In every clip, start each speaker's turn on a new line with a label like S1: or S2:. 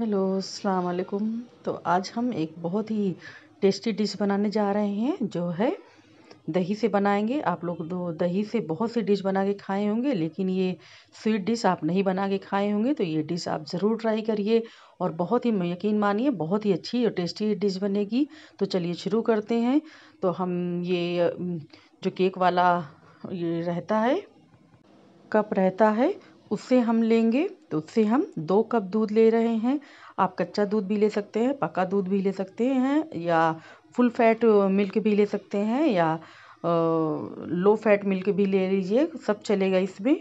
S1: hello अस्सलाम वालेकुम तो आज हम एक बहुत ही टेस्टी डिश बनाने जा रहे हैं जो है दही से बनाएंगे आप लोग दो दही से बहुत सी डिश बना के खाए होंगे लेकिन ये स्वीट डिश आप नहीं बना के खाए होंगे तो ये डिश आप ज़रूर ट्राई करिए और बहुत ही यकीन मानिए बहुत ही अच्छी और टेस्टी डिश बनेगी तो चलिए शुरू करते हैं तो हम ये जो केक वाला ये रहता है कप रहता है उससे हम लेंगे तो उससे हम दो कप दूध ले रहे हैं आप कच्चा दूध भी ले सकते हैं पका दूध भी ले सकते हैं या फुल फैट मिल्क भी ले सकते हैं या लो फैट मिल्क भी ले लीजिए सब चलेगा इसमें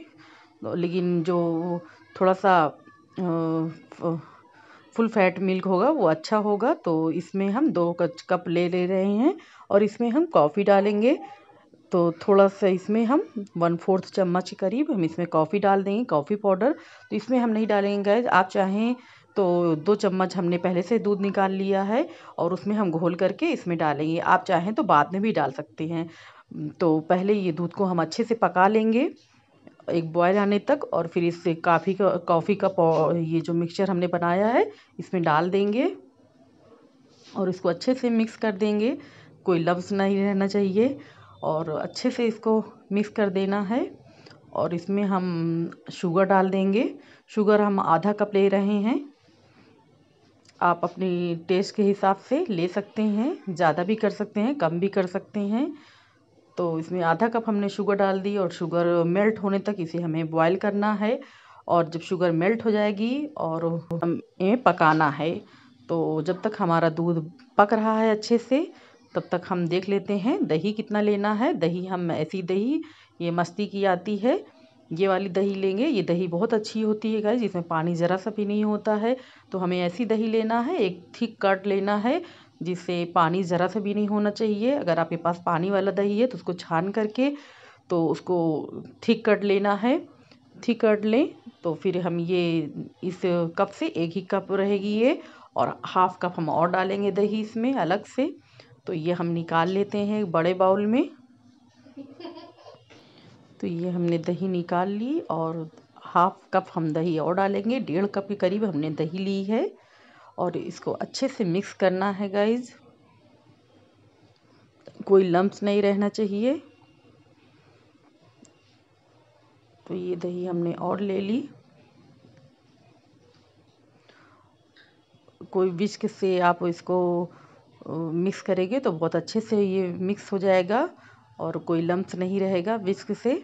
S1: लेकिन जो थोड़ा सा फुल फैट मिल्क होगा वो अच्छा होगा तो इसमें हम दो कप ले ले रहे हैं और इसमें हम कॉफ़ी डालेंगे तो थोड़ा सा इसमें हम वन फोर्थ चम्मच के करीब हम इसमें कॉफ़ी डाल देंगे कॉफ़ी पाउडर तो इसमें हम नहीं डालेंगे गैस आप चाहें तो दो चम्मच हमने पहले से दूध निकाल लिया है और उसमें हम घोल करके इसमें डालेंगे आप चाहें तो बाद में भी डाल सकते हैं तो पहले ये दूध को हम अच्छे से पका लेंगे एक बॉयल आने तक और फिर इससे काफ़ी का कॉफ़ी का ये जो मिक्सचर हमने बनाया है इसमें डाल देंगे और इसको अच्छे से मिक्स कर देंगे कोई लफ्ज़ नहीं रहना चाहिए और अच्छे से इसको मिक्स कर देना है और इसमें हम शुगर डाल देंगे शुगर हम आधा कप ले रहे हैं आप अपने टेस्ट के हिसाब से ले सकते हैं ज़्यादा भी कर सकते हैं कम भी कर सकते हैं तो इसमें आधा कप हमने शुगर डाल दी और शुगर मेल्ट होने तक इसे हमें बॉयल करना है और जब शुगर मेल्ट हो जाएगी और हमें पकाना है तो जब तक हमारा दूध पक रहा है अच्छे से तब तक हम देख लेते हैं दही कितना लेना है दही हम ऐसी दही ये मस्ती की आती है ये वाली दही लेंगे ये दही बहुत अच्छी होती है गाइज जिसमें पानी ज़रा सा भी नहीं होता है तो हमें ऐसी दही लेना है एक थिक कट लेना है जिससे पानी ज़रा सा भी नहीं होना चाहिए अगर आपके पास पानी वाला दही है तो उसको छान करके तो उसको थिक कट लेना है थिक कट लें तो फिर हम ये इस कप से एक ही कप रहेगी ये और हाफ कप हम और डालेंगे दही इसमें अलग से तो ये हम निकाल लेते हैं बड़े बाउल में तो ये हमने दही निकाल ली और हाफ कप हम दही और डालेंगे डेढ़ कप के करीब हमने दही ली है और इसको अच्छे से मिक्स करना है गाइज कोई लम्ब नहीं रहना चाहिए तो ये दही हमने और ले ली कोई विस्क से आप इसको मिक्स करेंगे तो बहुत अच्छे से ये मिक्स हो जाएगा और कोई लम्स नहीं रहेगा विस्क से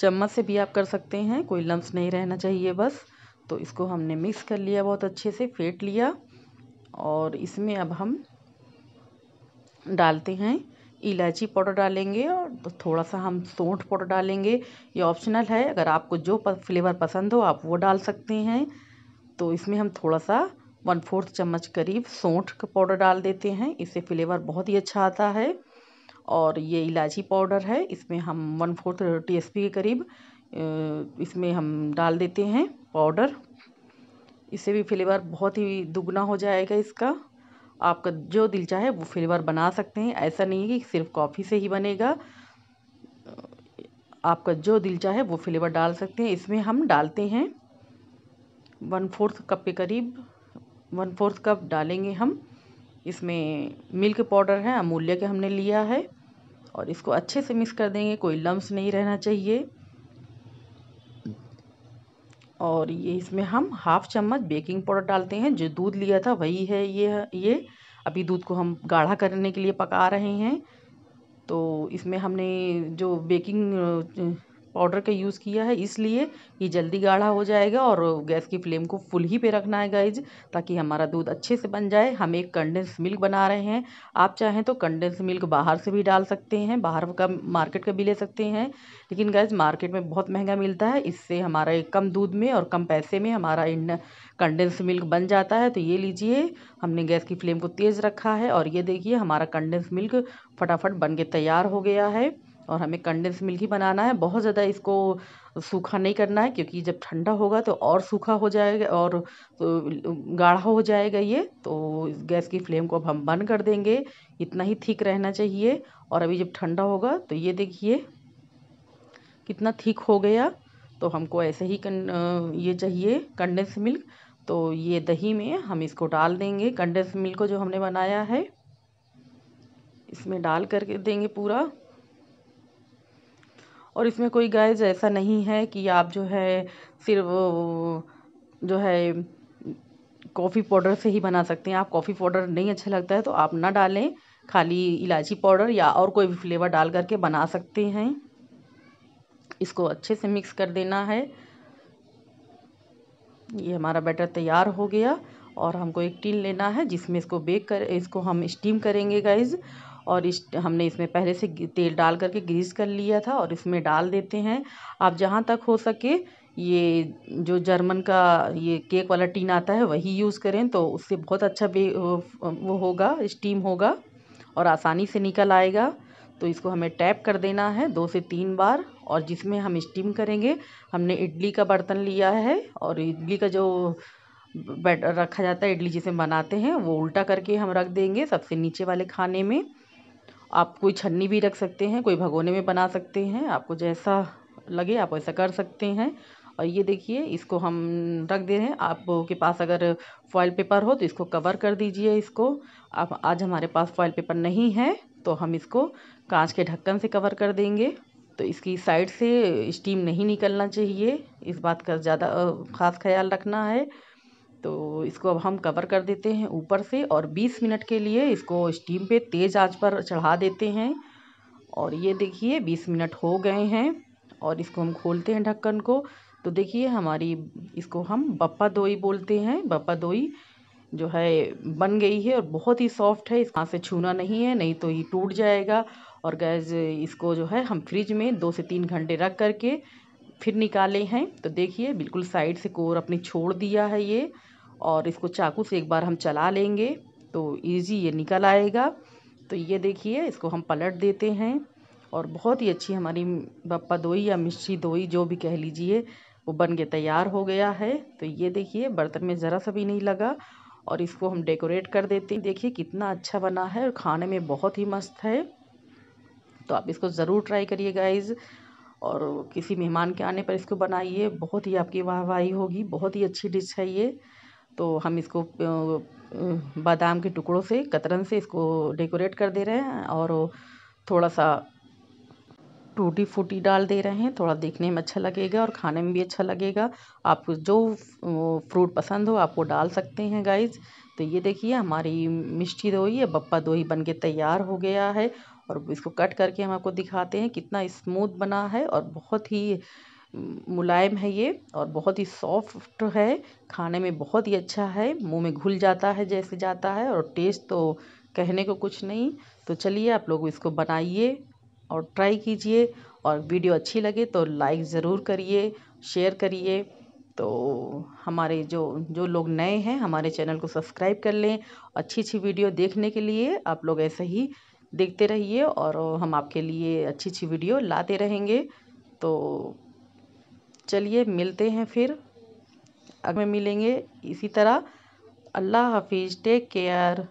S1: चम्मच से भी आप कर सकते हैं कोई लम्स नहीं रहना चाहिए बस तो इसको हमने मिक्स कर लिया बहुत अच्छे से फेंट लिया और इसमें अब हम डालते हैं इलायची पाउडर डालेंगे और तो थोड़ा सा हम सौंठ पाउडर डालेंगे ये ऑप्शनल है अगर आपको जो फ्लेवर पसंद हो आप वो डाल सकते हैं तो इसमें हम थोड़ा सा वन फोर्थ चम्मच करीब सौंठ का पाउडर डाल देते हैं इससे फ्लेवर बहुत ही अच्छा आता है और ये इलायची पाउडर है इसमें हम वन फोर्थ टी के करीब इसमें हम डाल देते हैं पाउडर इससे भी फ्लेवर बहुत ही दुगना हो जाएगा इसका आपका जो दिल चाहे वो फ्लेवर बना सकते हैं ऐसा नहीं है कि सिर्फ कॉफ़ी से ही बनेगा आपका जो दिल चाहे वो फ्लेवर डाल सकते हैं इसमें हम डालते हैं वन फोर्थ कप के करीब वन फोर्थ कप डालेंगे हम इसमें मिल्क पाउडर है अमूल्य के हमने लिया है और इसको अच्छे से मिक्स कर देंगे कोई लम्स नहीं रहना चाहिए और ये इसमें हम हाफ चम्मच बेकिंग पाउडर डालते हैं जो दूध लिया था वही है ये ये अभी दूध को हम गाढ़ा करने के लिए पका रहे हैं तो इसमें हमने जो बेकिंग पाउडर का यूज़ किया है इसलिए ये जल्दी गाढ़ा हो जाएगा और गैस की फ्लेम को फुल ही पे रखना है गाइज ताकि हमारा दूध अच्छे से बन जाए हम एक कंडेंस मिल्क बना रहे हैं आप चाहें तो कंडेंस मिल्क बाहर से भी डाल सकते हैं बाहर का मार्केट का भी ले सकते हैं लेकिन गैज मार्केट में बहुत महंगा मिलता है इससे हमारा कम दूध में और कम पैसे में हमारा इन कंडेंस मिल्क बन जाता है तो ये लीजिए हमने गैस की फ्लेम को तेज़ रखा है और ये देखिए हमारा कंडेंस मिल्क फटाफट बन के तैयार हो गया है और हमें कंडेंस मिल्क ही बनाना है बहुत ज़्यादा इसको सूखा नहीं करना है क्योंकि जब ठंडा होगा तो और सूखा हो जाएगा और तो गाढ़ा हो जाएगा ये तो गैस की फ्लेम को अब हम बंद कर देंगे इतना ही थीक रहना चाहिए और अभी जब ठंडा होगा तो ये देखिए कितना ठीक हो गया तो हमको ऐसे ही कन, ये चाहिए कंडेंस मिल्क तो ये दही में हम इसको डाल देंगे कंडेंस मिल्क को जो हमने बनाया है इसमें डाल करके देंगे पूरा और इसमें कोई गाइज ऐसा नहीं है कि आप जो है सिर्फ जो है कॉफ़ी पाउडर से ही बना सकते हैं आप कॉफ़ी पाउडर नहीं अच्छा लगता है तो आप ना डालें खाली इलायची पाउडर या और कोई भी फ्लेवर डाल करके बना सकते हैं इसको अच्छे से मिक्स कर देना है ये हमारा बैटर तैयार हो गया और हमको एक टिन लेना है जिसमें इसको बेक कर इसको हम स्टीम करेंगे गाइज़ और इस हमने इसमें पहले से तेल डाल करके ग्रीस कर लिया था और इसमें डाल देते हैं आप जहाँ तक हो सके ये जो जर्मन का ये केक वाला टीन आता है वही यूज़ करें तो उससे बहुत अच्छा बे वो होगा स्टीम होगा और आसानी से निकल आएगा तो इसको हमें टैप कर देना है दो से तीन बार और जिसमें हम स्टीम करेंगे हमने इडली का बर्तन लिया है और इडली का जो बैटर रखा जाता है इडली जिसे बनाते हैं वो उल्टा करके हम रख देंगे सबसे नीचे वाले खाने में आप कोई छन्नी भी रख सकते हैं कोई भगोने में बना सकते हैं आपको जैसा लगे आप वैसा कर सकते हैं और ये देखिए इसको हम रख दे रहे हैं आपके पास अगर फॉइल पेपर हो तो इसको कवर कर दीजिए इसको आप आज हमारे पास फॉइल पेपर नहीं है तो हम इसको कांच के ढक्कन से कवर कर देंगे तो इसकी साइड से स्टीम नहीं निकलना चाहिए इस बात का ज़्यादा ख़ास ख्याल रखना है तो इसको अब हम कवर कर देते हैं ऊपर से और 20 मिनट के लिए इसको स्टीम पे तेज़ आंच पर चढ़ा देते हैं और ये देखिए 20 मिनट हो गए हैं और इसको हम खोलते हैं ढक्कन को तो देखिए हमारी इसको हम बप्पा दोई बोलते हैं बप्पा दोई जो है बन गई है और बहुत ही सॉफ्ट है इस हाथ से छूना नहीं है नहीं तो ये टूट जाएगा और गैस इसको जो है हम फ्रिज में दो से तीन घंटे रख करके फिर निकाले हैं तो देखिए बिल्कुल साइड से कोर अपने छोड़ दिया है ये और इसको चाकू से एक बार हम चला लेंगे तो ईजी ये निकल आएगा तो ये देखिए इसको हम पलट देते हैं और बहुत ही अच्छी हमारी बप्पा दोई या मिर्ची दोई जो भी कह लीजिए वो बन के तैयार हो गया है तो ये देखिए बर्तन में ज़रा सा भी नहीं लगा और इसको हम डेकोरेट कर देते हैं देखिए कितना अच्छा बना है और खाने में बहुत ही मस्त है तो आप इसको ज़रूर ट्राई करिए गाइज़ और किसी मेहमान के आने पर इसको बनाइए बहुत ही आपकी वाहवाही होगी बहुत ही अच्छी डिश है ये तो हम इसको बादाम के टुकड़ों से कतरन से इसको डेकोरेट कर दे रहे हैं और थोड़ा सा टूटी फूटी डाल दे रहे हैं थोड़ा देखने में अच्छा लगेगा और खाने में भी अच्छा लगेगा आपको जो फ्रूट पसंद हो आप वो डाल सकते हैं गाइज तो ये देखिए हमारी मिष्टी दोही या बप्पा दोही बन के तैयार हो गया है और इसको कट करके हम आपको दिखाते हैं कितना स्मूथ बना है और बहुत ही मुलायम है ये और बहुत ही सॉफ्ट है खाने में बहुत ही अच्छा है मुंह में घुल जाता है जैसे जाता है और टेस्ट तो कहने को कुछ नहीं तो चलिए आप लोग इसको बनाइए और ट्राई कीजिए और वीडियो अच्छी लगे तो लाइक ज़रूर करिए शेयर करिए तो हमारे जो जो लोग नए हैं हमारे चैनल को सब्सक्राइब कर लें अच्छी अच्छी वीडियो देखने के लिए आप लोग ऐसे ही देखते रहिए और हम आपके लिए अच्छी अच्छी वीडियो लाते रहेंगे तो चलिए मिलते हैं फिर अब मिलेंगे इसी तरह अल्लाह हाफिज़ टेक केयर